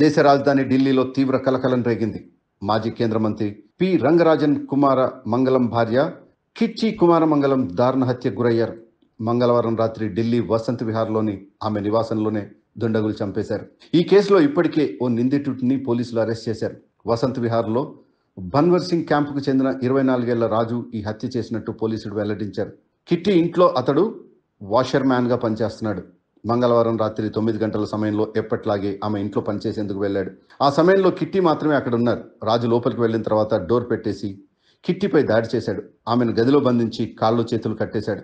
దేశ రాజధాని ఢిల్లీలో తీవ్ర కలకలం రేగింది మాజీ కేంద్ర మంత్రి పి రంగరాజన్ కుమార మంగళం భార్య కిచ్చి మంగళం దారుణ హత్య గురయ్యారు మంగళవారం రాత్రి ఢిల్లీ వసంత్ విహార్లోని ఆమె నివాసంలోనే దుండగులు చంపేశారు ఈ కేసులో ఇప్పటికే ఓ నిందితుడిని పోలీసులు అరెస్ట్ చేశారు వసంత్ విహార్లో బన్వర్ సింగ్ క్యాంపుకు చెందిన ఇరవై నాలుగేళ్ల రాజు ఈ హత్య చేసినట్టు పోలీసులు వెల్లడించారు కిట్టి ఇంట్లో అతడు వాషర్ పనిచేస్తున్నాడు మంగళవారం రాత్రి తొమ్మిది గంటల సమయంలో ఎప్పట్లాగే ఆమె ఇంట్లో పనిచేసేందుకు వెళ్ళాడు ఆ సమయంలో కిట్టి మాత్రమే అక్కడ ఉన్నారు రాజు లోపలికి వెళ్ళిన తర్వాత డోర్ పెట్టేసి కిట్టిపై దాడి చేశాడు ఆమెను గదిలో బంధించి కాళ్ళు చేతులు కట్టేశాడు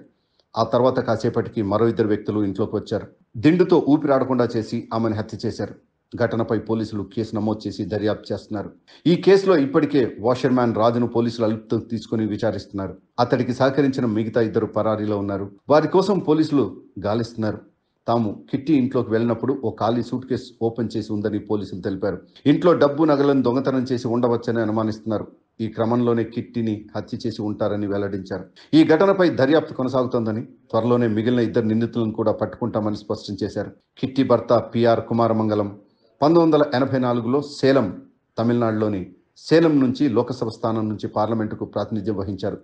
ఆ తర్వాత కాసేపటికి మరో ఇద్దరు వ్యక్తులు ఇంట్లోకి వచ్చారు దిండుతో ఊపిరాడకుండా చేసి ఆమెను హత్య చేశారు ఘటనపై పోలీసులు కేసు నమోదు చేసి దర్యాప్తు చేస్తున్నారు ఈ కేసులో ఇప్పటికే వాషర్మ్యాన్ రాజును పోలీసులు అలుపుతో తీసుకుని విచారిస్తున్నారు అతడికి సహకరించిన మిగతా ఇద్దరు పరారీలో ఉన్నారు వారి కోసం పోలీసులు గాలిస్తున్నారు తాము కిట్టి ఇంట్లోకి వెళ్ళినప్పుడు ఓ ఖాళీ సూట్ కేసు ఓపెన్ చేసి ఉందని పోలీసులు తెలిపారు ఇంట్లో డబ్బు నగలను దొంగతనం చేసి ఉండవచ్చని అనుమానిస్తున్నారు ఈ క్రమంలోనే కిట్టిని హత్య చేసి ఉంటారని వెల్లడించారు ఈ ఘటనపై దర్యాప్తు కొనసాగుతోందని త్వరలోనే మిగిలిన ఇద్దరు నిందితులను కూడా పట్టుకుంటామని స్పష్టం చేశారు కిట్టి భర్త పిఆర్ కుమారమంగళం పంతొమ్మిది వందల ఎనభై నాలుగులో సేలం తమిళనాడులోని సేలం నుంచి లోకసభ స్థానం నుంచి పార్లమెంటుకు ప్రాతినిధ్యం వహించారు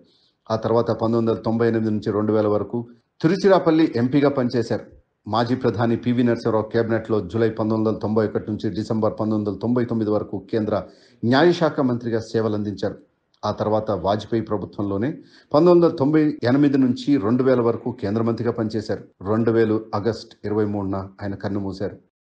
ఆ తర్వాత పంతొమ్మిది వందల తొంభై ఎనిమిది నుంచి రెండు వేల వరకు తిరుచిరాపల్లి ఎంపీగా పనిచేశారు మాజీ ప్రధాని పివి నరసింహరావు కేబినెట్లో జూలై పంతొమ్మిది వందల తొంభై ఒకటి నుంచి డిసెంబర్ పంతొమ్మిది వందల తొంభై తొమ్మిది వరకు కేంద్ర న్యాయశాఖ మంత్రిగా సేవలందించారు ఆ తర్వాత వాజ్పేయి ప్రభుత్వంలోనే పంతొమ్మిది వందల తొంభై ఎనిమిది నుంచి రెండు వేల వరకు కేంద్ర మంత్రిగా పనిచేశారు రెండు వేలు ఆగస్ట్ ఇరవై మూడున ఆయన కన్నుమూశారు